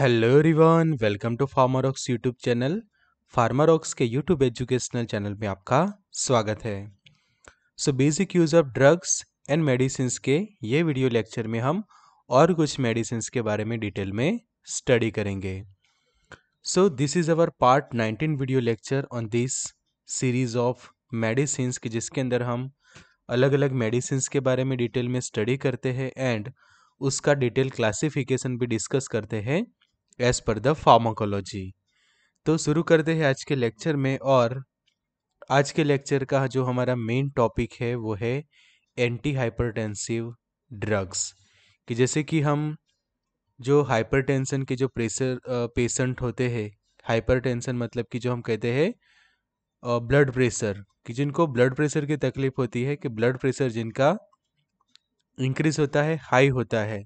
hello रिवन welcome to Pharmarox YouTube channel Pharmarox के YouTube educational channel में आपका स्वागत है so basic use of drugs and medicine के ये वीडियो लेक्चर में हम और कुछ मेडिसिन के बारे में डिटेल में स्टडी करेंगे so this is our part 19 video lecture on this series of medicine की जिसके अंदर हम अलग अलग मेडिसिन के बारे में डिटेल में स्टडी करते हैं एंड उसका डिटेल क्लासिफिकेशन भी डिस्कस करते हैं एज पर द फार्माकोलॉजी तो शुरू करते हैं आज के लेक्चर में और आज के लेक्चर का जो हमारा मेन टॉपिक है वो है एंटी हाइपरटेंसिव ड्रग्स कि जैसे कि हम जो हाइपरटेंशन के जो प्रेशर पेशेंट होते हैं हाइपरटेंशन मतलब कि जो हम कहते हैं ब्लड प्रेशर कि जिनको ब्लड प्रेशर की तकलीफ होती है कि ब्लड प्रेशर जिनका इंक्रीज होता है हाई होता है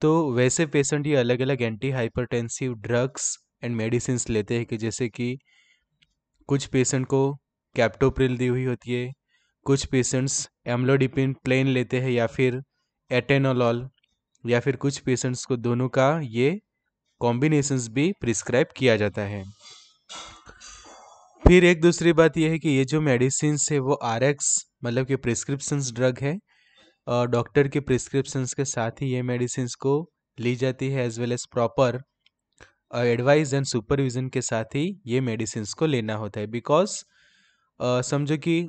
तो वैसे पेशेंट ये अलग अलग anti hypertensive drugs and medicine लेते हैं कि जैसे कि कुछ पेशेंट को कैप्टोप्रिल दी हुई होती है कुछ पेशेंट्स एम्लोडिपिन प्लेन लेते हैं या फिर एटेनोलॉल या फिर कुछ पेशेंट्स को दोनों का ये कॉम्बिनेशंस भी प्रिस्क्राइब किया जाता है फिर एक दूसरी बात यह है कि ये जो मेडिसिन है वो आर मतलब कि प्रिस्क्रिप्शन ड्रग है डॉक्टर के प्रिस्क्रिप्शंस के साथ ही ये मेडिसिन को ली जाती है as well as proper advice and supervision के साथ ही ये मेडिसिन को लेना होता है बिकॉज समझो कि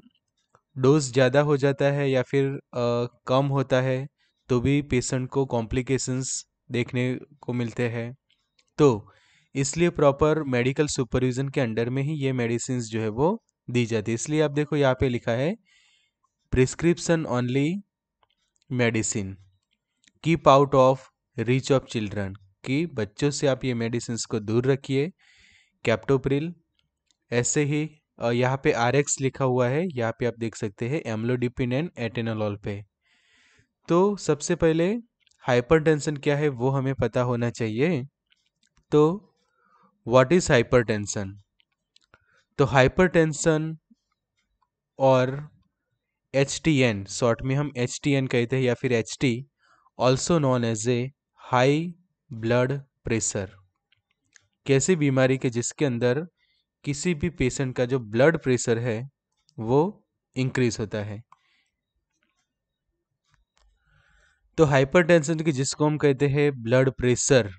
डोज ज़्यादा हो जाता है या फिर आ, कम होता है तो भी पेशेंट को कॉम्प्लिकेशंस देखने को मिलते हैं तो इसलिए प्रॉपर मेडिकल सुपरविज़न के अंडर में ही ये मेडिसिन जो है वो दी जाती है इसलिए आप देखो यहाँ पे लिखा है prescription only medicine keep out of reach of children कि बच्चों से आप ये मेडिसिन को दूर रखिए कैप्टोप्रिल ऐसे ही यहाँ पे आर एक्स लिखा हुआ है यहाँ पे आप देख सकते हैं एम्लोडिपिन एंड एटेनोलॉल पे तो सबसे पहले हाइपरटेंशन क्या है वो हमें पता होना चाहिए तो व्हाट इज़ हाइपरटेंशन तो हाइपरटेंशन और एच टी एन शॉर्ट में हम एच टी एन कहते हैं या फिर H T also known as a high blood pressure कैसी बीमारी के जिसके अंदर किसी भी पेशेंट का जो ब्लड प्रेशर है वो इंक्रीज होता है तो हाइपरटेंशन की जिसको हम कहते हैं ब्लड प्रेशर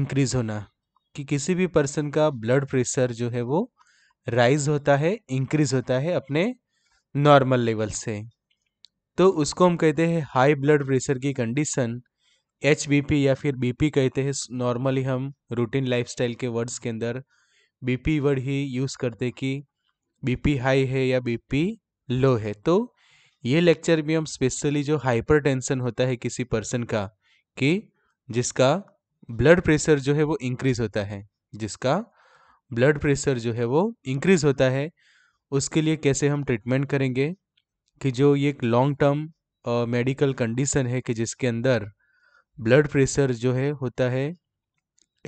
इंक्रीज होना कि किसी भी पर्सन का ब्लड प्रेशर जो है वो राइज होता है इंक्रीज होता है अपने नॉर्मल लेवल से तो उसको हम कहते हैं हाई ब्लड प्रेशर की कंडीशन एच या फिर बी कहते हैं नॉर्मली हम रूटीन लाइफ के वर्ड्स के अंदर बी वर्ड ही यूज़ करते कि बी हाई है या बी लो है तो ये लेक्चर भी हम स्पेशली जो हाइपरटेंशन होता है किसी पर्सन का कि जिसका ब्लड प्रेशर जो है वो इंक्रीज़ होता है जिसका ब्लड प्रेशर जो है वो इंक्रीज़ होता है उसके लिए कैसे हम ट्रीटमेंट करेंगे कि जो ये एक लॉन्ग टर्म मेडिकल कंडीशन है कि जिसके अंदर ब्लड प्रेशर जो है होता है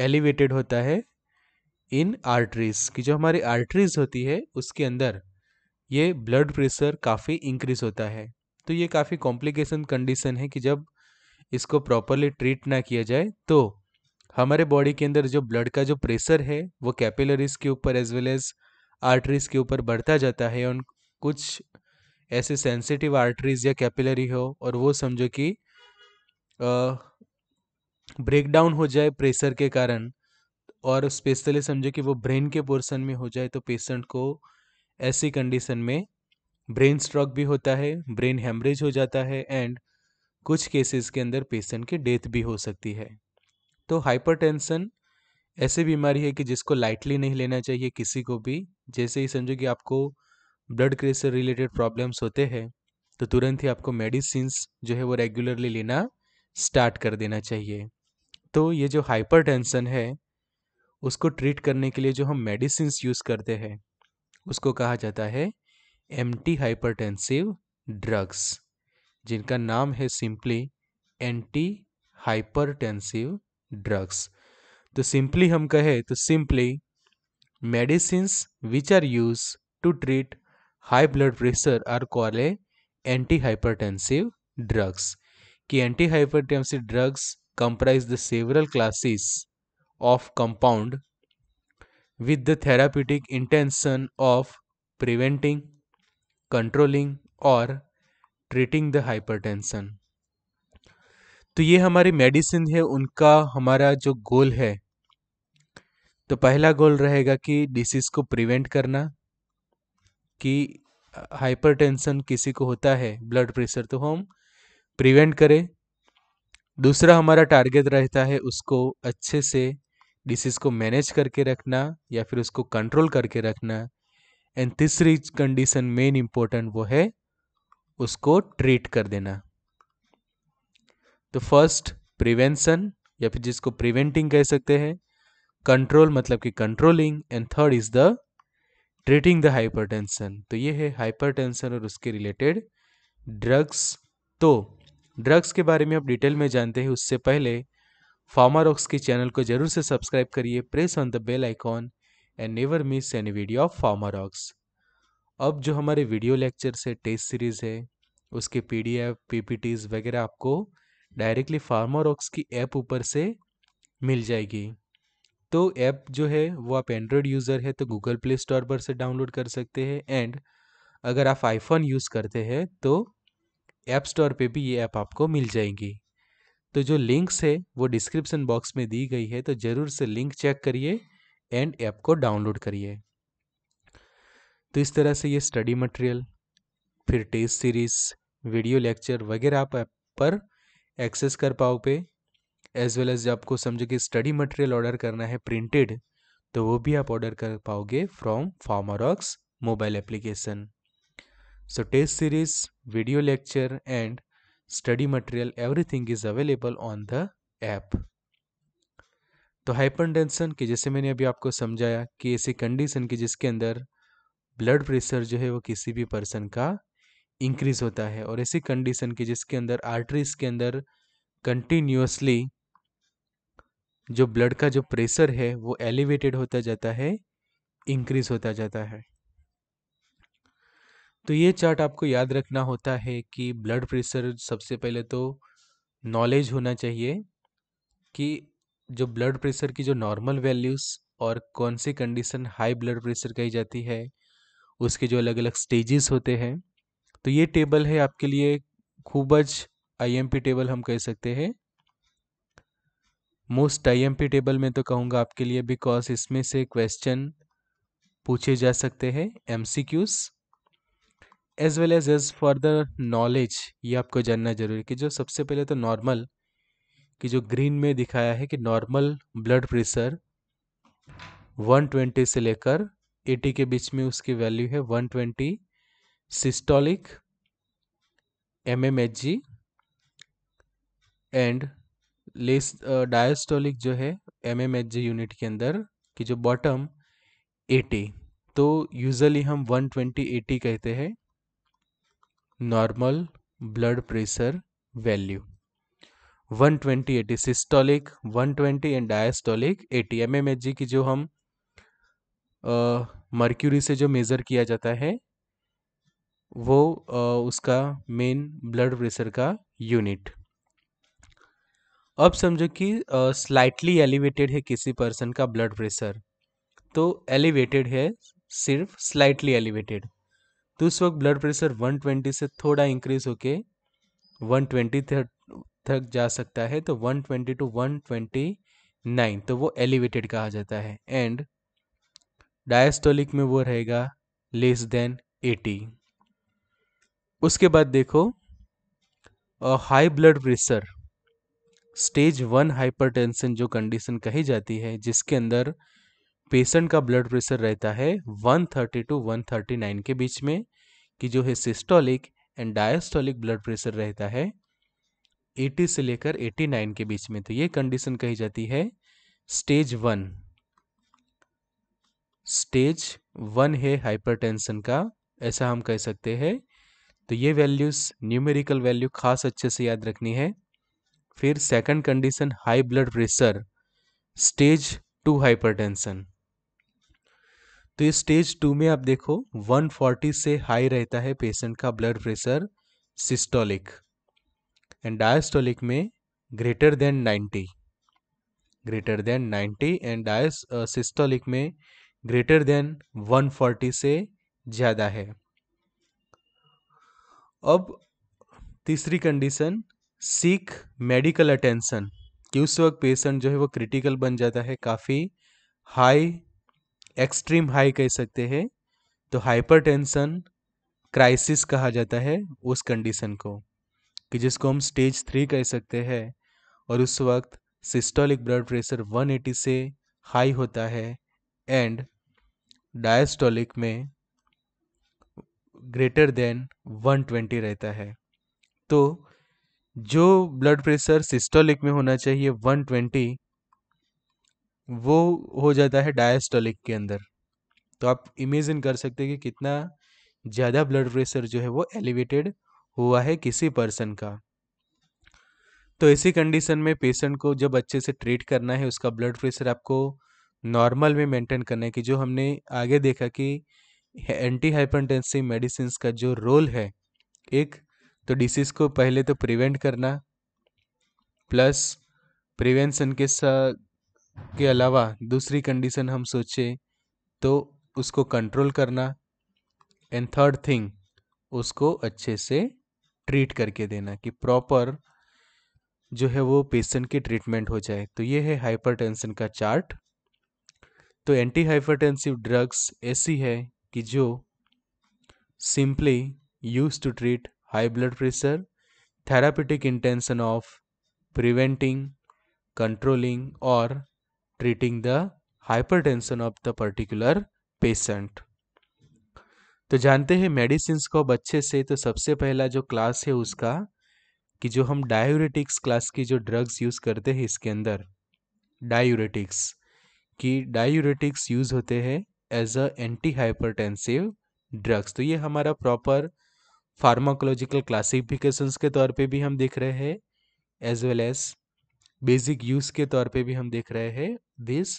एलिवेटेड होता है इन आर्टरीज कि जो हमारी आर्टरीज होती है उसके अंदर ये ब्लड प्रेशर काफ़ी इंक्रीज होता है तो ये काफ़ी कॉम्प्लिकेशन कंडीशन है कि जब इसको प्रॉपरली ट्रीट ना किया जाए तो हमारे बॉडी के अंदर जो ब्लड का जो प्रेशर है वो कैपिलरीज के ऊपर एज वेल एज आर्टरीज़ के ऊपर बढ़ता जाता है उन कुछ ऐसे सेंसिटिव आर्टरीज़ या कैपिलरी हो और वो समझो कि ब्रेक डाउन हो जाए प्रेशर के कारण और स्पेशली समझो कि वो ब्रेन के पोर्सन में हो जाए तो पेशेंट को ऐसी कंडीशन में ब्रेन स्ट्रोक भी होता है ब्रेन हेमरेज हो जाता है एंड कुछ केसेस के अंदर पेशेंट की डेथ भी हो सकती है तो हाइपरटेंशन ऐसी बीमारी है कि जिसको लाइटली नहीं लेना चाहिए किसी को भी जैसे ही समझो कि आपको ब्लड प्रेशर रिलेटेड प्रॉब्लम्स होते हैं तो तुरंत ही आपको मेडिसिन जो है वो रेगुलरली लेना स्टार्ट कर देना चाहिए तो ये जो हाइपर है उसको ट्रीट करने के लिए जो हम मेडिसिन यूज़ करते हैं उसको कहा जाता है एम्टी हाइपर ड्रग्स जिनका नाम है सिंपली एंटी हाइपर ड्रग्स तो सिंपली हम कहें तो simply medicine which are use to treat high blood pressure are call a anti hypertensive drugs कि anti hypertensive drugs comprise the several classes of compound with the therapeutic intention of preventing controlling और treating the hypertension तो ये हमारी medicine है उनका हमारा जो गोल है तो पहला गोल रहेगा कि डिसीज को प्रिवेंट करना कि हाइपरटेंशन किसी को होता है ब्लड प्रेशर तो हम प्रिवेंट करें दूसरा हमारा टारगेट रहता है उसको अच्छे से डिसीज को मैनेज करके रखना या फिर उसको कंट्रोल करके रखना एंड तीसरी कंडीशन मेन इम्पोर्टेंट वो है उसको ट्रीट कर देना तो फर्स्ट प्रिवेंशन या फिर जिसको प्रिवेंटिंग कह सकते हैं कंट्रोल मतलब कि controlling and third is the treating the hypertension तो ये है हाइपरटेंशन और उसके रिलेटेड ड्रग्स तो ड्रग्स के बारे में आप डिटेल में जानते हैं उससे पहले फार्मारॉक्स के चैनल को जरूर से सब्सक्राइब करिए press on the bell icon and never miss any video of Pharmarox अब जो हमारे वीडियो लेक्चर से टेस्ट सीरीज़ है उसके पीडीएफ पीपीटीज वगैरह आपको डायरेक्टली ऑक्स की ऐप ऊपर से मिल जाएगी तो ऐप जो है वो आप एंड्रॉयड यूज़र है तो गूगल प्ले स्टोर पर से डाउनलोड कर सकते हैं एंड अगर आप आईफोन यूज़ करते हैं तो ऐप स्टोर पे भी ये ऐप आपको मिल जाएंगी तो जो लिंक्स है वो डिस्क्रिप्शन बॉक्स में दी गई है तो ज़रूर से लिंक चेक करिए एंड ऐप को डाउनलोड करिए तो इस तरह से ये स्टडी मटेरियल फिर टेस्ट सीरीज़ वीडियो लेक्चर वगैरह आप ऐप पर एक्सेस कर पाओगे एज वेल एज आपको समझो कि स्टडी मटेरियल ऑर्डर करना है प्रिंटेड तो वो भी आप ऑर्डर कर पाओगे from Pharmarox mobile application so test series video lecture and study material everything is available on the app तो हाइपरटेंशन की जैसे मैंने अभी आपको समझाया कि ऐसी कंडीशन की जिसके अंदर ब्लड प्रेशर जो है वो किसी भी पर्सन का इंक्रीज़ होता है और ऐसी कंडीशन की जिसके अंदर आर्टरीज के अंदर कंटिन्यूसली जो ब्लड का जो प्रेशर है वो एलिवेटेड होता जाता है इंक्रीज होता जाता है तो ये चार्ट आपको याद रखना होता है कि ब्लड प्रेशर सबसे पहले तो नॉलेज होना चाहिए कि जो ब्लड प्रेशर की जो नॉर्मल वैल्यूज़ और कौन सी कंडीशन हाई ब्लड प्रेशर कही जाती है उसके जो अलग अलग स्टेजेस होते हैं तो ये टेबल है आपके लिए खूबज आईएमपी टेबल हम कह सकते हैं मोस्ट आईएमपी टेबल में तो कहूँगा आपके लिए बिकॉज इसमें से क्वेश्चन पूछे जा सकते हैं MCQs as well as as further knowledge ये आपको जानना जरूरी कि जो सबसे पहले तो नॉर्मल कि जो ग्रीन में दिखाया है कि नॉर्मल ब्लड प्रेशर 120 से लेकर 80 के बीच में उसकी वैल्यू है 120 systolic MMHG and less diastolic जो है एमएमएच जी यूनिट के अंदर की जो बॉटम एटी तो यूजली हम 120 ट्वेंटी एटी कहते हैं normal blood pressure value 120 twenty eighty systolic 120 and diastolic 80 M M H G की जो हम मर्क्यूरी uh, से जो मेज़र किया जाता है वो उसका मेन ब्लड प्रेशर का यूनिट अब समझो कि स्लाइटली एलिवेटेड है किसी पर्सन का ब्लड प्रेशर तो एलिवेटेड है सिर्फ स्लाइटली एलिवेटेड तो उस वक्त ब्लड प्रेशर 120 से थोड़ा इंक्रीज होके 120 तक जा सकता है तो 120 टू वन तो वो एलिवेटेड कहा जाता है एंड डायस्टोलिक में वो रहेगा लेस देन 80 उसके बाद देखो high blood pressure stage one hypertension जो कंडीशन कही जाती है जिसके अंदर पेशेंट का ब्लड प्रेशर रहता है 130 टू 139 के बीच में कि जो है systolic and diastolic blood pressure रहता है 80 से लेकर 89 के बीच में तो ये कंडीशन कही जाती है स्टेज वन स्टेज वन है हाइपरटेंशन का ऐसा हम कह सकते हैं तो ये वैल्यूज़ न्यूमेरिकल वैल्यू खास अच्छे से याद रखनी है फिर second condition high blood pressure stage two hypertension तो ये स्टेज टू में आप देखो 140 से हाई रहता है पेशेंट का blood pressure systolic and diastolic में greater than 90 greater than 90 and डायस सिस्टोलिक में ग्रेटर देन 140 से ज़्यादा है अब तीसरी कंडीशन सीख मेडिकल अटेंसन कि उस वक्त पेशेंट जो है वो क्रिटिकल बन जाता है काफ़ी हाई एक्सट्रीम हाई कह सकते हैं तो हाइपरटेंशन क्राइसिस कहा जाता है उस कंडीशन को कि जिसको हम स्टेज थ्री कह सकते हैं और उस वक्त सिस्टोलिक ब्लड प्रेशर 180 से हाई होता है एंड डायस्टोलिक में ग्रेटर देन 120 रहता है तो जो ब्लड प्रेशर सिस्टोलिक में होना चाहिए 120 वो हो जाता है डायस्टोलिक के अंदर तो आप इमेजिन कर सकते हैं कि कितना ज़्यादा ब्लड प्रेशर जो है वो एलिवेटेड हुआ है किसी पर्सन का तो ऐसी कंडीशन में पेशेंट को जब अच्छे से ट्रीट करना है उसका ब्लड प्रेशर आपको नॉर्मल में मेंटेन करना है कि जो हमने आगे देखा कि एंटी हाइपरटेंसिव मेडिसिन का जो रोल है एक तो डिसीज़ को पहले तो प्रिवेंट करना प्लस प्रिवेंशन के सा के अलावा दूसरी कंडीशन हम सोचें तो उसको कंट्रोल करना एंड थर्ड थिंग उसको अच्छे से ट्रीट करके देना कि प्रॉपर जो है वो पेशेंट की ट्रीटमेंट हो जाए तो ये है हाइपरटेंशन का चार्ट तो एंटी हाइपरटेंसिव ड्रग्स ऐसी है कि जो simply use to treat high blood pressure therapeutic intention of preventing controlling और treating the hypertension of the particular patient तो जानते हैं मेडिसिन को अब अच्छे से तो सबसे पहला जो क्लास है उसका कि जो हम डायूरेटिक्स क्लास की जो ड्रग्स यूज़ करते हैं इसके अंदर डायूरेटिक्स कि डायूरेटिक्स यूज़ होते हैं as a anti hypertensive drugs तो ये हमारा प्रॉपर फार्माकोलॉजिकल क्लासिफिकेशंस के तौर पे भी हम देख रहे हैं as well as basic use के तौर पे भी हम देख रहे हैं दिस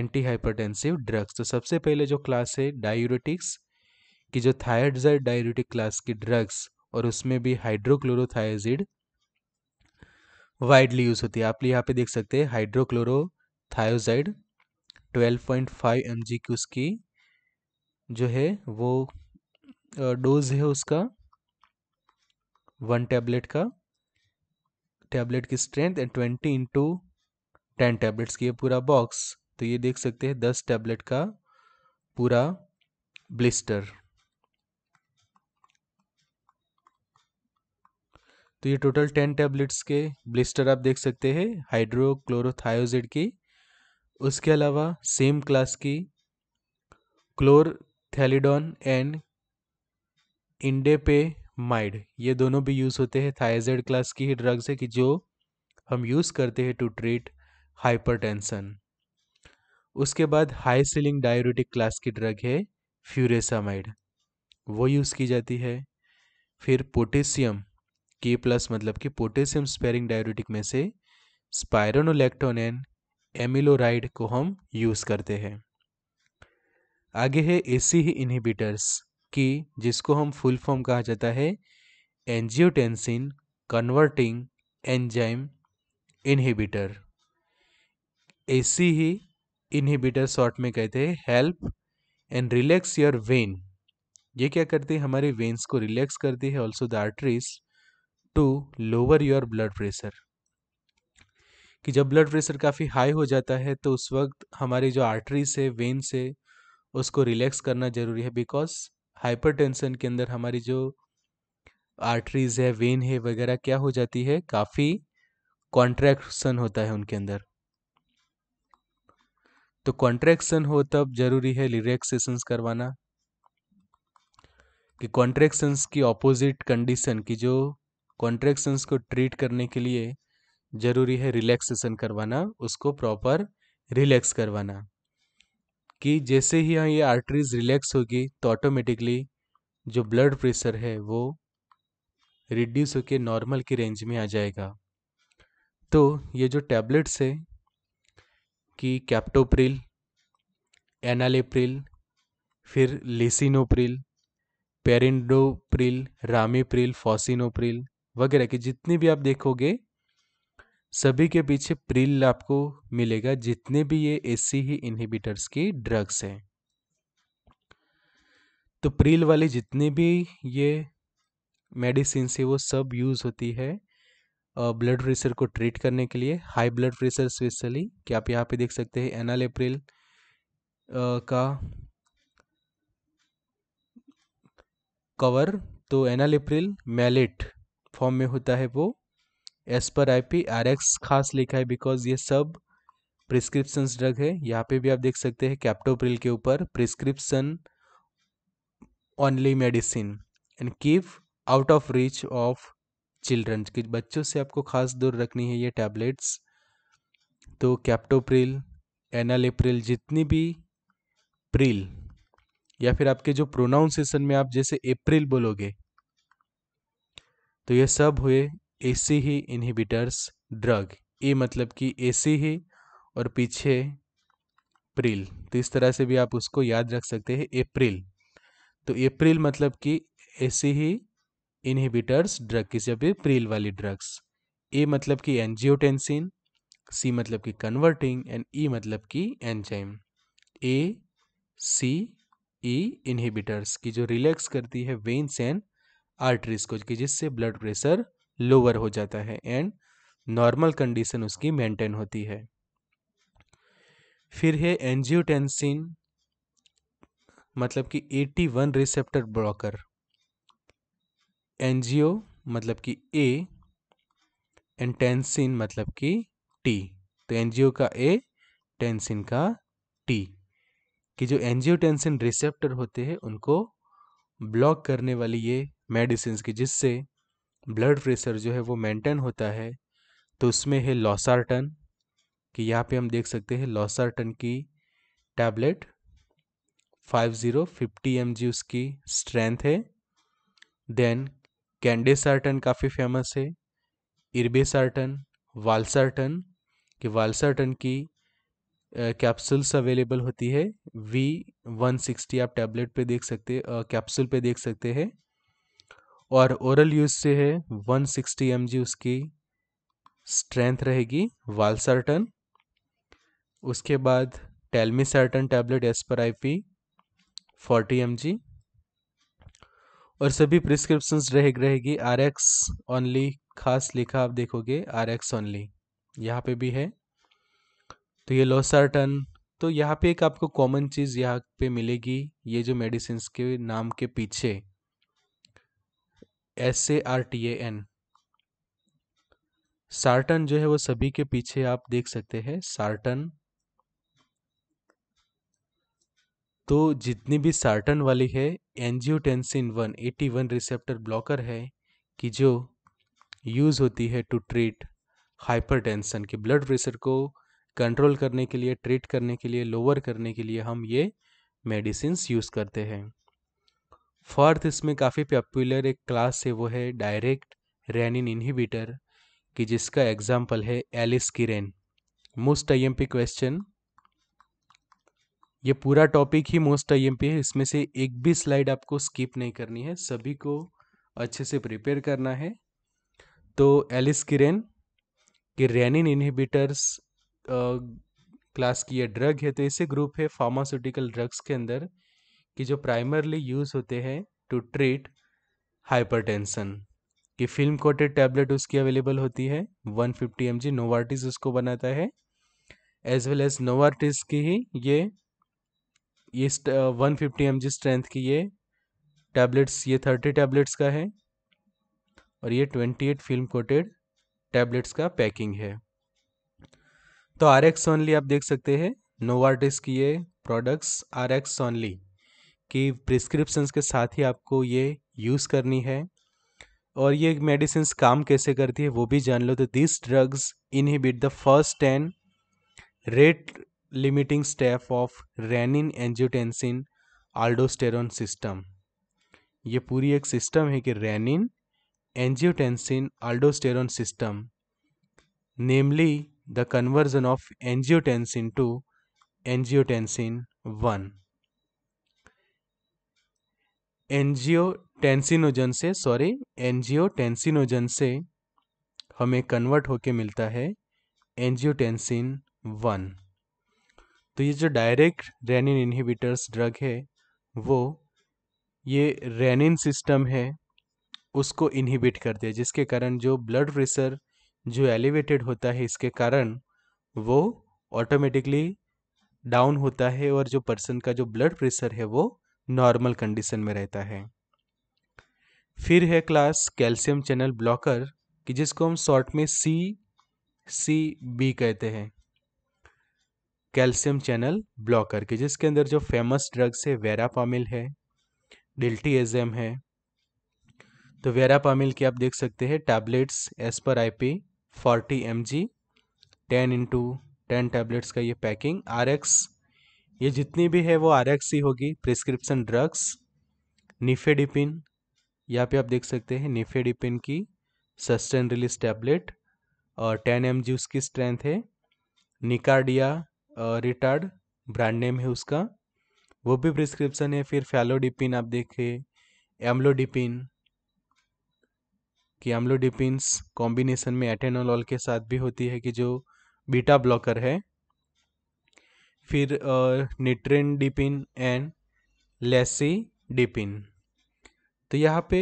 एंटी हाइपरटेंसिव ड्रग्स तो सबसे पहले जो क्लास है डायूरेटिक्स की जो थायडजाइड डायूरेटिक क्लास की ड्रग्स और उसमें भी हाइड्रोक्लोरोथायजिड वाइडली यूज़ होती है आप यहाँ पे देख सकते हैं hydrochlorothiazide twelve point five M G की उसकी जो है वो डोज है उसका वन टैबलेट का टैबलेट की strength and twenty into ten tablets की ये पूरा बॉक्स तो ये देख सकते हैं दस टैबलेट का पूरा ब्लिस्टर तो ये टोटल टेन टैबलेट्स के ब्लिस्टर आप देख सकते हैं हाइड्रोक्लोरोथायोजिड की उसके अलावा सेम क्लास की क्लोरथैलिडोन एंड इंडेपेमाइड ये दोनों भी यूज़ होते हैं थायजेड क्लास की ही ड्रग्स है कि जो हम यूज़ करते हैं टू ट्रीट हाइपरटेंशन उसके बाद हाई सीलिंग डायरेटिक क्लास की ड्रग है फ्यूरेसामाइड वो यूज़ की जाती है फिर पोटेशियम के प्लस मतलब कि पोटेशियम स्पेरिंग डायरेटिक में से स्पायरोनोलेक्टोन एंड एमिलोराइड को हम यूज़ करते हैं आगे है एसी ही इनहिबिटर्स की जिसको हम फुल फॉर्म कहा जाता है angiotensin converting enzyme inhibitor ACE ही इनहिबिटर शॉर्ट में कहते हैं help and relax your vein ये क्या करते हैं हमारे वेन्स को रिलैक्स करती है also the arteries to lower your blood pressure कि जब ब्लड प्रेशर काफ़ी हाई हो जाता है तो उस वक्त हमारी जो आर्टरीज है वेन से उसको रिलैक्स करना ज़रूरी है बिकॉज हाइपर के अंदर हमारी जो आर्टरीज है वेन है वगैरह क्या हो जाती है काफ़ी कॉन्ट्रैक्शन होता है उनके अंदर तो कॉन्ट्रैक्शन हो तब जरूरी है रिलैक्सेशंस करवाना कि कॉन्ट्रैक्शंस की ऑपोजिट कंडीशन की जो कॉन्ट्रैक्शंस को ट्रीट करने के लिए ज़रूरी है रिलैक्सेशन करवाना उसको प्रॉपर रिलैक्स करवाना कि जैसे ही यहाँ ये आर्टरीज रिलैक्स होगी तो ऑटोमेटिकली जो ब्लड प्रेशर है वो रिड्यूस होकर नॉर्मल की रेंज में आ जाएगा तो ये जो टैबलेट्स है कि कैप्टोप्रिल एनालेप्रिल फिर लेसिनोप्रिल पेरेंडोप्रिल रामीप्रिल फॉसिनोप्रिल वगैरह के जितनी भी आप देखोगे सभी के पीछे प्रिल आपको मिलेगा जितने भी ये एसी ही इनहिबिटर्स की ड्रग्स हैं तो प्रिल वाले जितने भी ये मेडिसिन से वो सब यूज़ होती है ब्लड प्रेशर को ट्रीट करने के लिए हाई ब्लड प्रेशर स्पेशली कि आप यहाँ पे देख सकते हैं एनाल एप्रिल का कवर तो एनाल एप्रिल मेलेट फॉर्म में होता है वो एस पर आई पी आर एक्स खास लिखा है बिकॉज ये सब प्रिस्क्रिप्शन ड्रग है यहाँ पे भी आप देख सकते हैं कैप्टोप्रिल के ऊपर prescription only medicine and keep out of reach of children के बच्चों से आपको खास दूर रखनी है ये टैबलेट्स तो कैप्टोप्रिल एप्रिल जितनी भी प्रिल या फिर आपके जो प्रोनाउंसिएशन में आप जैसे अप्रैल बोलोगे तो ये सब हुए ऐसे ही इनहिबिटर्स ड्रग ए मतलब कि ऐसे ही और पीछे प्रिल तो इस तरह से भी आप उसको याद रख सकते हैं एप्रिल तो एप्रिल मतलब कि ऐसे ही इनहिबिटर्स ड्रग किसी भी प्रिल वाली ड्रग्स ए मतलब कि एनजियोटेंसिन सी मतलब कि कन्वर्टिंग एंड ई मतलब कि enzyme A C E inhibitors की जो रिलैक्स करती है वेन्स एंड आर्टरीज को कि जिससे ब्लड प्रेशर लोअर हो जाता है एंड नॉर्मल कंडीशन उसकी मेंटेन होती है फिर है एंजियोटेंसिन मतलब कि 81 रिसेप्टर ब्लॉकर एनजीओ मतलब कि ए एंड टेंसिन मतलब कि टी तो एनजीओ का ए टेंसिन का टी कि जो एंजियोटेंसिन रिसेप्टर होते हैं उनको ब्लॉक करने वाली ये मेडिसिन की जिससे ब्लड प्रेशर जो है वो मेंटेन होता है तो उसमें है लॉसार्टन कि यहाँ पे हम देख सकते हैं लॉसार्टन की टैबलेट 50 ज़ीरो फिफ्टी उसकी स्ट्रेंथ है देन कैंडेसार्टन काफ़ी फेमस है इर्बेसार्टन वालसार्टन कि वालसार्टन की कैप्सूल्स uh, अवेलेबल होती है वी 160 आप टैबलेट पे देख सकते कैप्सूल uh, पे देख सकते हैं और ओरल यूज से है 160 सिक्सटी उसकी स्ट्रेंथ रहेगी वालसर्टन उसके बाद टेलमी सर्टन टैबलेट एस पर I P forty M G और सभी प्रिस्क्रिप्शन रहेगी रहेगी आर एक्स ओनली खास लिखा आप देखोगे आर एक्स ओनली यहाँ पे भी है तो ये लोसार्टन तो यहाँ पे एक आपको कॉमन चीज़ यहाँ पे मिलेगी ये जो मेडिसिन के नाम के पीछे S A R T A N sartan जो है वो सभी के पीछे आप देख सकते हैं सार्टन तो जितनी भी सार्टन वाली है angiotensin one AT one receptor blocker है कि जो यूज़ होती है टू ट्रीट हाइपरटेंशन के ब्लड प्रेशर को कंट्रोल करने के लिए ट्रीट करने के लिए लोअर करने के लिए हम ये मेडिसिन यूज़ करते हैं फोर्थ इसमें काफ़ी पॉपुलर एक क्लास है वो है डायरेक्ट रेनिन इनहिबिटर कि जिसका एग्जाम्पल है aliskiren most I question ये पूरा टॉपिक ही मोस्ट आई है इसमें से एक भी स्लाइड आपको स्किप नहीं करनी है सभी को अच्छे से प्रिपेयर करना है तो एलिस किरेन कि रेनिन इनहिबिटर्स क्लास की यह ड्रग है तो ऐसे ग्रुप है फार्मास्यूटिकल ड्रग्स के अंदर कि जो प्राइमरली यूज़ होते हैं टू ट्रीट हाइपरटेंशन कि फिल्म कोटेड टैबलेट उसकी अवेलेबल होती है 150 फिफ्टी एम जी नोवार्टिस उसको बनाता है एज वेल एज नोवार्टिस की ही ये one fifty M G strength की ये टैबलेट्स ये थर्टी टैबलेट्स का है और ये twenty eight film coated tablets का पैकिंग है तो आर एक्स ओनली आप देख सकते हैं नोवार्टिस की ये प्रोडक्ट्स आर एक्स ओनली कि प्रिस्क्रिप्शंस के साथ ही आपको ये यूज़ करनी है और ये मेडिसिन काम कैसे करती है वो भी जान लो तो this drugs inhibit the first ten rate limiting step of renin angiotensin aldosterone system ये पूरी एक सिस्टम है कि renin angiotensin aldosterone system namely the conversion of angiotensin to angiotensin one angiotensinogen से सॉरी एनजीओ टेंसिनोजन से हमें convert होके मिलता है एनजीओ टेंसिन वन तो ये जो डायरेक्ट रेनिन इनहिबिटर्स ड्रग है वो ये रेनिन सिस्टम है उसको इनहिबिट करते हैं जिसके कारण जो ब्लड प्रेशर जो एलिवेटेड होता है इसके कारण वो ऑटोमेटिकली डाउन होता है और जो पर्सन का जो ब्लड प्रेशर है वो नॉर्मल कंडीशन में रहता है फिर है क्लास कैल्शियम चैनल ब्लॉकर कि जिसको हम शॉर्ट में सी सी बी कहते हैं कैल्शियम चैनल ब्लॉकर के जिसके अंदर जो फेमस ड्रग्स है वेरापामिल है डिल्टीएजम है तो वेरापामिल की आप देख सकते हैं टैबलेट्स एस पर I P forty M G ten into ten tablets का ये पैकिंग आर एक्स ये जितनी भी है वो आर होगी प्रिस्क्रिप्शन ड्रग्स निफेडिपिन यहाँ पे आप देख सकते हैं निफेडिपिन की सस्टेन रिलीज टैबलेट और टेन एम जी उसकी स्ट्रेंथ है निकार्डिया रिटार्ड ब्रांड नेम है उसका वो भी प्रिस्क्रिप्शन है फिर फैलोडिपिन आप देखे एम्लोडिपिन कि एम्लोडिपिन कॉम्बिनेशन में एटेनोलॉल के साथ भी होती है कि जो बीटा ब्लॉकर है फिर निट्रेन डिपिन एंड लेसी डिपिन तो यहाँ पे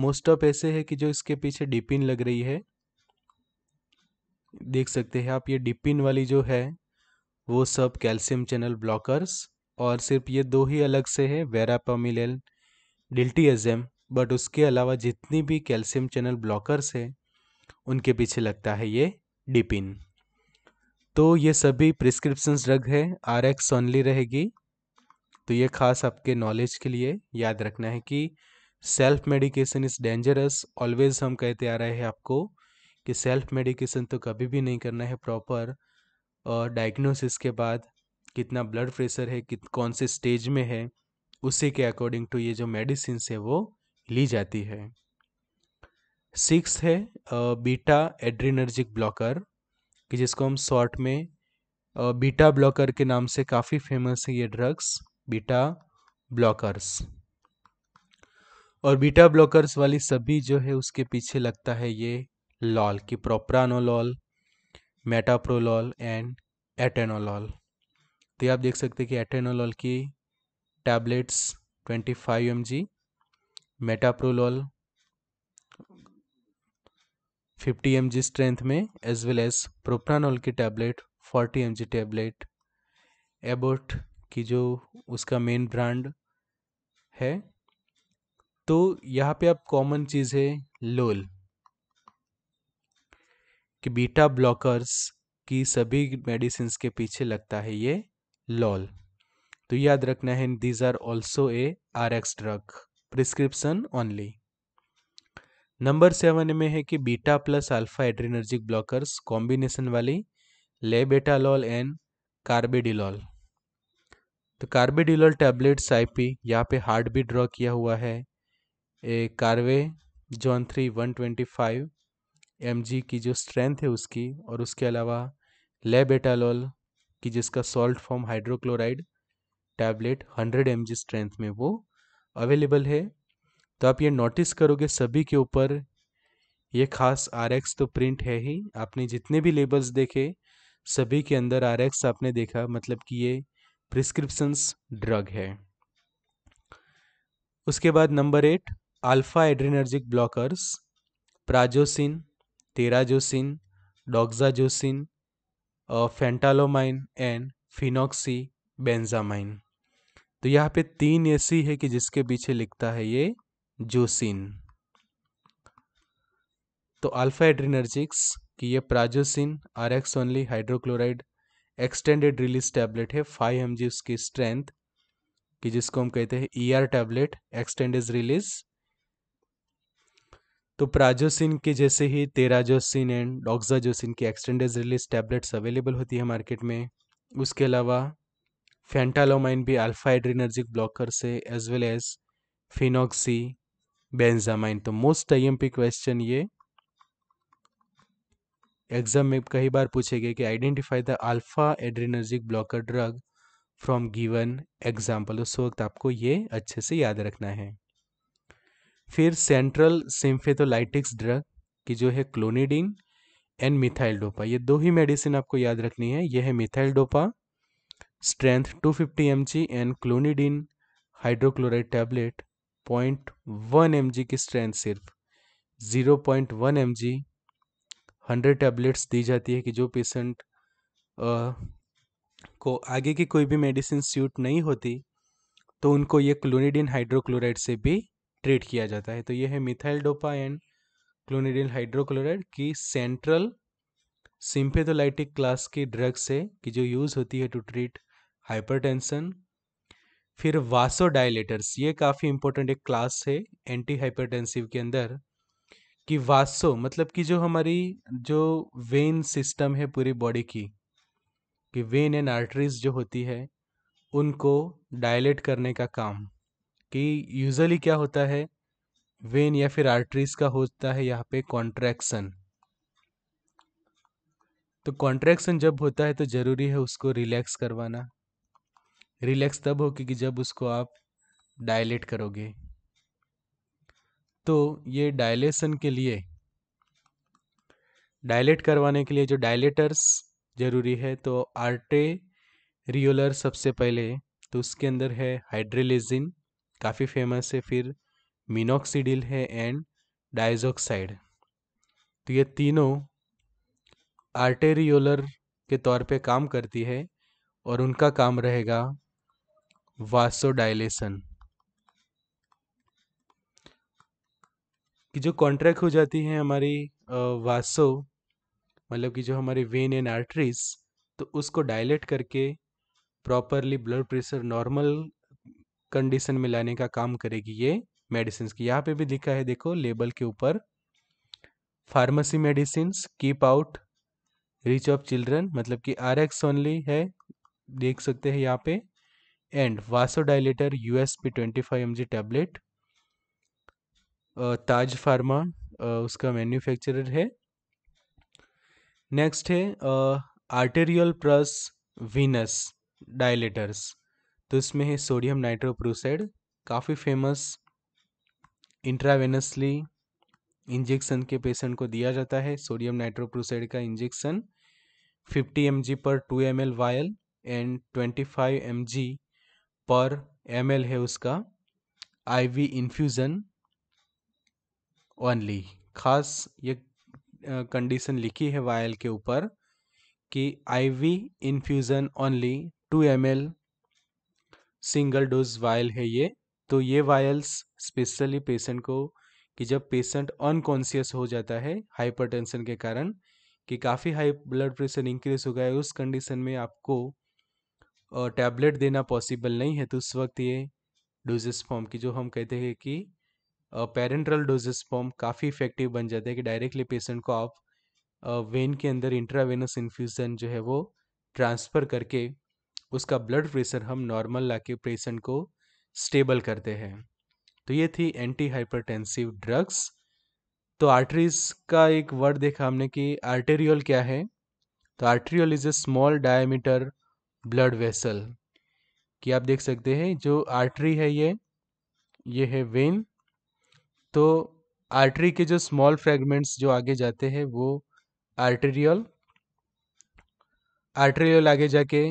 मोस्ट ऑफ ऐसे है कि जो इसके पीछे डिपिन लग रही है देख सकते हैं आप ये डिपिन वाली जो है वो सब कैल्शियम चैनल ब्लॉकर्स और सिर्फ ये दो ही अलग से है वेरापामिल एजम बट उसके अलावा जितनी भी कैल्शियम चैनल ब्लॉकर्स है उनके पीछे लगता है ये डिपिन तो ये सभी प्रिस्क्रिप्शन ड्रग है आर एक्स ऑनली रहेगी तो ये खास आपके नॉलेज के लिए याद रखना है कि self medication is dangerous always हम कहते आ रहे हैं आपको कि सेल्फ मेडिकेशन तो कभी भी नहीं करना है प्रॉपर डायग्नोसिस के बाद कितना ब्लड प्रेशर है कित कौन से स्टेज में है उसी के अकॉर्डिंग टू ये जो मेडिसिन है वो ली जाती है सिक्स है बीटा एड्रीनर्जिक ब्लॉकर कि जिसको हम शॉर्ट में बीटा ब्लॉकर के नाम से काफ़ी फेमस है ये ड्रग्स बीटा ब्लॉकर्स और बीटा ब्लॉकर्स वाली सभी जो है उसके पीछे लगता है ये लॉल की प्रोप्रानोलॉल मेटाप्रोलॉल एंड एटेनोलॉल तो ये आप देख सकते हैं कि एटेनोलॉल की tablets 25 five M G metoprolol M G strength में एज वेल एज प्रोप्रानोल की tablet forty M tablet Abbott की जो उसका मेन ब्रांड है तो यहाँ पे आप कॉमन चीज़ है लोल कि बीटा ब्लॉकर्स की सभी मेडिसिन के पीछे लगता है ये लॉल तो याद रखना है these are also a R X drug prescription only number seven में है कि beta plus alpha adrenergic blockers combination वाली लेबेटालॉल एंड कार्बेडिलॉल तो कार्बेडिलॉल टैबलेट्स आईपी यहाँ पे हार्ट भी ड्रॉ किया हुआ है ए कार्वे जॉन three one twenty five M G की जो स्ट्रेंथ है उसकी और उसके अलावा लेबेटालॉल की जिसका salt form hydrochloride tablet hundred M G strength में वो अवेलेबल है तो आप ये नोटिस करोगे सभी के ऊपर ये खास आर तो प्रिंट है ही आपने जितने भी लेबल्स देखे सभी के अंदर आर एक्स आपने देखा मतलब कि ये प्रिस्क्रिप्शंस ड्रग है उसके बाद number eight alpha adrenergic blockers prazosin terazosin doxazosin phentolamine and phenoxybenzamine तो यहाँ पे तीन ऐसी है कि जिसके पीछे लिखता है ये जोसिन तो अल्फा एड्रीनर्जिक्स की ये prazosin R X only hydrochloride extended release tablet है फाइव एम जी उसकी स्ट्रेंथ कि जिसको हम कहते हैं E R tablet extended release तो प्राजोसिन के जैसे ही तेराजोसिन एंड डॉक्साजोसिन की एक्सटेंडेड रिलीज टैबलेट्स अवेलेबल होती है मार्केट में उसके अलावा फेंटालोमाइन भी अल्फा एड्रीनर्जिक ब्लॉकर से as well as phenoxybenzamine तो मोस्ट आईएमपी क्वेश्चन ये एग्जाम में कई बार पूछे गए कि identify the alpha adrenergic blocker drug from given example उस वक्त आपको ये अच्छे से याद रखना है फिर सेंट्रल सिम्फेथोलाइटिक्स ड्रग की जो है क्लोनिडिन एंड मिथाइल डोपा ये दो ही मेडिसिन आपको याद रखनी है यह है methyldopa strength 250 mg and clonidine hydrochloride tablet point one M की स्ट्रेंथ सिर्फ zero point one M G hundred tablets दी जाती है कि जो पेशेंट को आगे की कोई भी मेडिसिन सूट नहीं होती तो उनको ये क्लोनिडिन हाइड्रोक्लोराइड से भी ट्रीट किया जाता है तो ये है methyldopa and clonidine hydrochloride की सेंट्रल सिम्पेथोलाइटिक क्लास की ड्रग्स है कि जो यूज़ होती है टू ट्रीट हाइपरटेंशन फिर वासोडाइलेटर्स ये काफ़ी इंपॉर्टेंट एक क्लास है एंटी हाइपरटेंसिव के अंदर कि वासो मतलब कि जो हमारी जो वेन सिस्टम है पूरी बॉडी की कि वेन एंड आर्टरीज जो होती है उनको डायलेट करने का काम कि यूजली क्या होता है वेन या फिर आर्टरीज का होता है यहाँ पे कॉन्ट्रैक्शन तो कॉन्ट्रैक्शन जब होता है तो ज़रूरी है उसको रिलैक्स करवाना रिलैक्स तब हो क्योंकि जब उसको आप डायलेट करोगे तो ये डायलेशन के लिए डायलेट करवाने के लिए जो डायलेटर्स ज़रूरी है तो आर्टे रियोलर सबसे पहले तो उसके अंदर है हाइड्रेलिजिन काफ़ी फेमस है फिर मिनोक्सीडिल है एंड डाइजोक्साइड तो ये तीनों आर्टेरियोलर के तौर पे काम करती है और उनका काम रहेगा वासोडाइलेशन कि जो कॉन्ट्रैक्ट हो जाती है हमारी वासो मतलब कि जो हमारी वेन एंड आर्टरीज तो उसको डायलेट करके properly blood pressure normal condition में लाने का काम करेगी ये मेडिसिन की यहाँ पे भी लिखा है देखो लेबल के ऊपर pharmacy medicine keep out reach of children मतलब कि आर एक्स ओनली है देख सकते हैं यहाँ पे and P twenty five M G tablet Taj Pharma उसका मैन्युफैक्चरर है नेक्स्ट है आर्टेरियल प्लस वीनस डायलेटर्स तो इसमें है सोडियम नाइट्रोप्रोसाइड काफ़ी फेमस इंट्रावेनसली इंजेक्शन के पेशेंट को दिया जाता है सोडियम नाइट्रोप्रोसाइड का injection 50 M per 2 L vial and 25 five per M है उसका आईवी इन्फ्यूज़न ओनली खास ये कंडीशन लिखी है वायल के ऊपर कि IV infusion only two M single dose vial है ये तो ये वायल्स स्पेशली पेशेंट को कि जब पेशेंट अनकॉन्सियस हो जाता है हाइपरटेंशन के कारण कि काफ़ी हाई ब्लड प्रेशर इंक्रीज हो गया है उस कंडीशन में आपको टैबलेट देना पॉसिबल नहीं है तो उस वक्त ये डोजेस फॉर्म की जो हम कहते हैं कि पेरेंट्रल डोजेस फॉर्म काफ़ी इफेक्टिव बन जाता है कि डायरेक्टली पेशेंट को आप वेन के अंदर इंट्रावेनस इन्फ्यूज़न जो है वो ट्रांसफ़र करके उसका ब्लड प्रेशर हम नॉर्मल ला के पेशेंट को स्टेबल करते हैं तो ये थी एंटी हाइपरटेंसिव ड्रग्स तो आर्टरीज का एक वर्ड देखा हमने कि आर्टेरियल क्या है तो arterial is a small diameter blood vessel कि आप देख सकते हैं जो आर्टरी है ये ये है वेन तो आर्टरी के जो स्मॉल फ्रेगमेंट्स जो आगे जाते हैं वो आर्टेरियल आर्टेरियल आगे जाके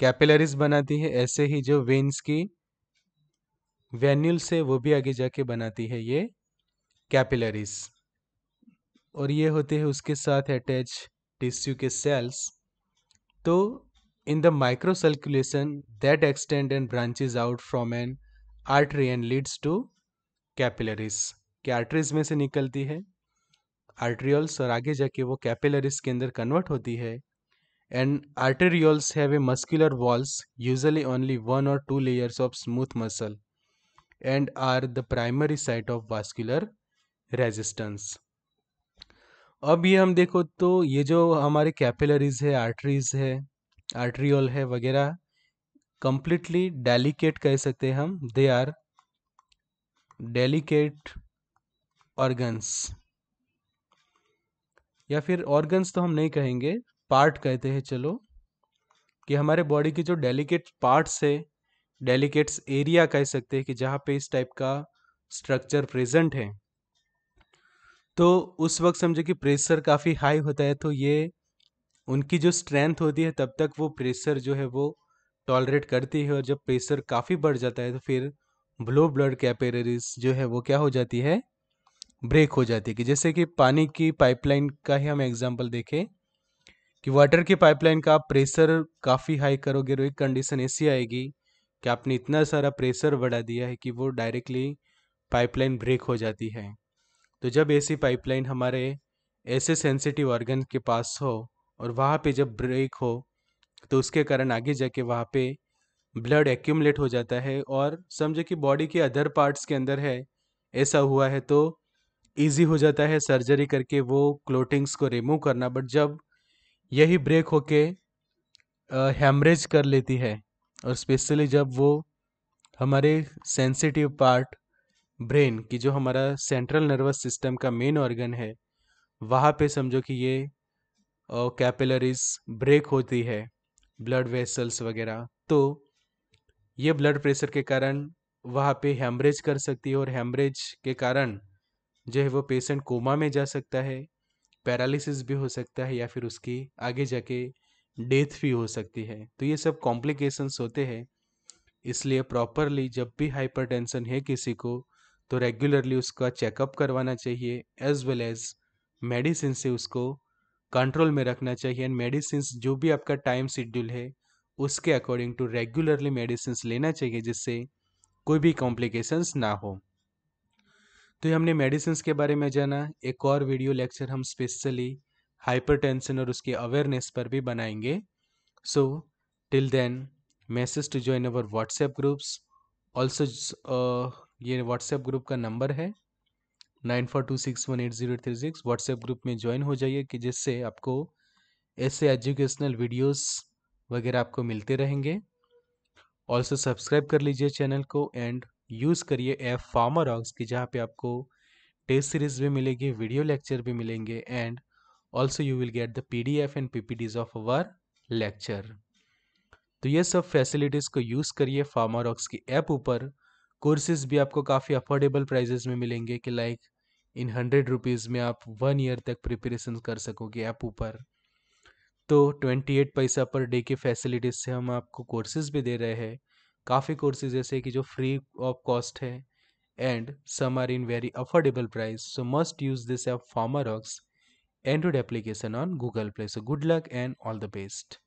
कैपिलरीज बनाती है ऐसे ही जो वेन्स की वेन्यूल्स है वो भी आगे जाके बनाती है ये कैपिलरीज और ये होते हैं उसके साथ अटैच टिश्यू के सेल्स तो in the microcirculation that extend and branches out from an artery and leads to capillaries के आर्टरीज में से निकलती है आर्ट्रियोल्स और आगे जाके वो कैपिलरीज के अंदर कन्वर्ट होती है and arterioles have a muscular walls usually only one और two layers of smooth muscle and are the primary site of vascular resistance अब ये हम देखो तो ये जो हमारे कैपिलरीज है आर्टरीज है आर्ट्रियोल है वगैरह कंप्लीटली डेलिकेट कह सकते हैं हम दे आर डेलिकेट ऑर्गन्स या फिर ऑर्गन्स तो हम नहीं कहेंगे पार्ट कहते हैं चलो कि हमारे बॉडी के जो डेलिकेट पार्ट्स है डेलिकेट्स एरिया कह सकते हैं कि जहाँ पे इस टाइप का स्ट्रक्चर प्रेजेंट है तो उस वक्त समझे कि प्रेशर काफ़ी हाई होता है तो ये उनकी जो स्ट्रेंथ होती है तब तक वो प्रेशर जो है वो टॉलरेट करती है और जब प्रेशर काफ़ी बढ़ जाता है तो फिर ब्लो ब्लड कैपेरिस जो है वो क्या हो जाती है ब्रेक हो जाती है कि जैसे कि पानी की पाइपलाइन का ही हम एग्जांपल देखें कि वाटर की पाइपलाइन का आप प्रेशर काफ़ी हाई करोगे तो एक कंडीशन ऐसी आएगी कि आपने इतना सारा प्रेशर बढ़ा दिया है कि वो डायरेक्टली पाइपलाइन ब्रेक हो जाती है तो जब ऐसी पाइपलाइन हमारे ऐसे सेंसिटिव ऑर्गन के पास हो और वहाँ पे जब ब्रेक हो तो उसके कारण आगे जाके वहाँ पे ब्लड एक्यूमलेट हो जाता है और समझे कि बॉडी के अदर पार्ट्स के अंदर है ऐसा हुआ है तो इजी हो जाता है सर्जरी करके वो क्लोटिंग्स को रिमूव करना बट जब यही ब्रेक होके हेमरेज कर लेती है और स्पेशली जब वो हमारे सेंसिटिव पार्ट ब्रेन की जो हमारा सेंट्रल नर्वस सिस्टम का मेन ऑर्गन है वहाँ पे समझो कि ये कैपिलरीज ब्रेक होती है ब्लड वेसल्स वगैरह तो ये ब्लड प्रेशर के कारण वहाँ पे हेमरेज कर सकती है और हेमरेज के कारण जो है वो पेशेंट कोमा में जा सकता है पैरालिसिस भी हो सकता है या फिर उसकी आगे जाके डेथ भी हो सकती है तो ये सब कॉम्प्लिकेशंस होते हैं इसलिए प्रॉपरली जब भी हाइपरटेंशन है किसी को तो रेगुलरली उसका चेकअप करवाना चाहिए एज वेल एज मेडिसिन से उसको कंट्रोल में रखना चाहिए एंड मेडिसिन जो भी आपका टाइम शेड्यूल है उसके अकॉर्डिंग टू रेगुलरली मेडिसिन लेना चाहिए जिससे कोई भी कॉम्प्लिकेशंस ना हो तो ये हमने मेडिसिन के बारे में जाना एक और वीडियो लेक्चर हम स्पेशली हाइपरटेंशन और उसकी अवेयरनेस पर भी बनाएंगे so till then message to join our WhatsApp groups also ये व्हाट्सएप ग्रुप का नंबर है nine four two six one eight zero three six WhatsApp group में ज्वाइन हो जाइए कि जिससे आपको ऐसे एजुकेशनल वीडियोस वगैरह आपको मिलते रहेंगे ऑल्सो सब्सक्राइब कर लीजिए चैनल को एंड यूज़ करिए ऐप फार्मर ऑक्स की जहाँ पे आपको टेस्ट सीरीज भी मिलेगी वीडियो लेक्चर भी मिलेंगे and also you will get the P D F and P P Ds of our lecture तो ये सब फैसिलिटीज़ को यूज़ करिए फार्मर ऑक्स की ऐप ऊपर कोर्सेज भी आपको काफ़ी अफोर्डेबल प्राइजेस में मिलेंगे कि लाइक इन हंड्रेड रुपीज़ में आप वन ईयर तक प्रिपरेशन कर सकोगे ऐप ऊपर तो ट्वेंटी एट पैसा पर डे की फैसिलिटीज़ से हम आपको कोर्सेज भी दे रहे हैं काफ़ी कोर्सेज ऐसे कि जो फ्री ऑफ कॉस्ट है and some are in very affordable price so must use this app Pharma Ox Android application on Google Play so good luck and all the best